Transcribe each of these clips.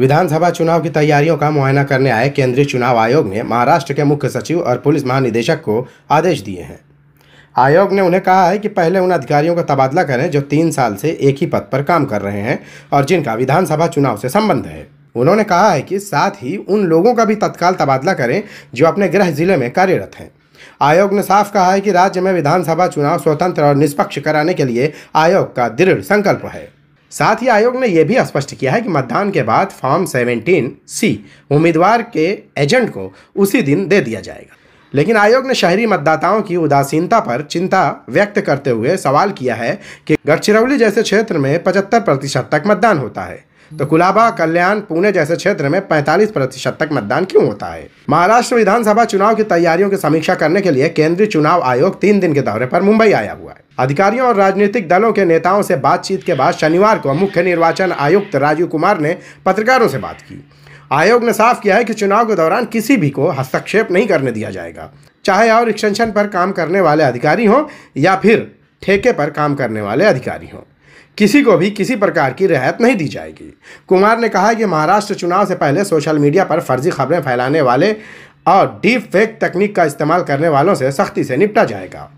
विधानसभा चुनाव की तैयारियों का मुआयना करने आए केंद्रीय चुनाव आयोग ने महाराष्ट्र के मुख्य सचिव और पुलिस महानिदेशक को आदेश दिए हैं आयोग ने उन्हें कहा है कि पहले उन अधिकारियों का तबादला करें जो तीन साल से एक ही पद पर काम कर रहे हैं और जिनका विधानसभा चुनाव से संबंध है उन्होंने कहा है कि साथ ही उन लोगों का भी तत्काल तबादला करें जो अपने गृह जिले में कार्यरत हैं आयोग ने साफ कहा है कि राज्य में विधानसभा चुनाव स्वतंत्र और निष्पक्ष कराने के लिए आयोग का दृढ़ संकल्प है साथ ही आयोग ने यह भी स्पष्ट किया है कि मतदान के बाद फॉर्म 17 सी उम्मीदवार के एजेंट को उसी दिन दे दिया जाएगा लेकिन आयोग ने शहरी मतदाताओं की उदासीनता पर चिंता व्यक्त करते हुए सवाल किया है कि गढ़चिरौली जैसे क्षेत्र में 75 प्रतिशत तक मतदान होता है तो कुलाबा कल्याण पुणे जैसे क्षेत्र में 45 प्रतिशत तक मतदान क्यों होता है महाराष्ट्र विधानसभा चुनाव की तैयारियों की समीक्षा करने के लिए केंद्रीय चुनाव आयोग तीन दिन के दौरे पर मुंबई आया हुआ है अधिकारियों और राजनीतिक दलों के नेताओं से बातचीत के बाद शनिवार को मुख्य निर्वाचन आयुक्त राजीव कुमार ने पत्रकारों से बात की आयोग ने साफ किया है कि चुनाव के दौरान किसी भी को हस्तक्षेप नहीं करने दिया जाएगा चाहे और एक्सटेंशन पर काम करने वाले अधिकारी हों या फिर ठेके पर काम करने वाले अधिकारी हों किसी को भी किसी प्रकार की रियायत नहीं दी जाएगी कुमार ने कहा कि महाराष्ट्र चुनाव से पहले सोशल मीडिया पर फर्जी खबरें फैलाने वाले और डीप फेक तकनीक का इस्तेमाल करने वालों से सख्ती से निपटा जाएगा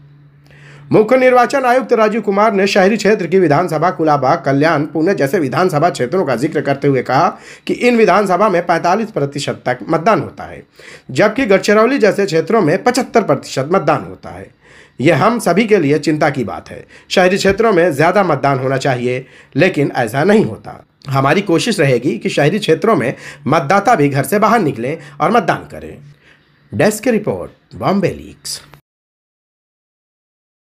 मुख्य निर्वाचन आयुक्त राजीव कुमार ने शहरी क्षेत्र की विधानसभा कुलाबा कल्याण पुणे जैसे विधानसभा क्षेत्रों का जिक्र करते हुए कहा कि इन विधानसभा में 45 प्रतिशत तक मतदान होता है जबकि गढ़चिरौली जैसे क्षेत्रों में 75 प्रतिशत मतदान होता है यह हम सभी के लिए चिंता की बात है शहरी क्षेत्रों में ज़्यादा मतदान होना चाहिए लेकिन ऐसा नहीं होता हमारी कोशिश रहेगी कि शहरी क्षेत्रों में मतदाता भी घर से बाहर निकलें और मतदान करें डेस्क रिपोर्ट बॉम्बे लीक्स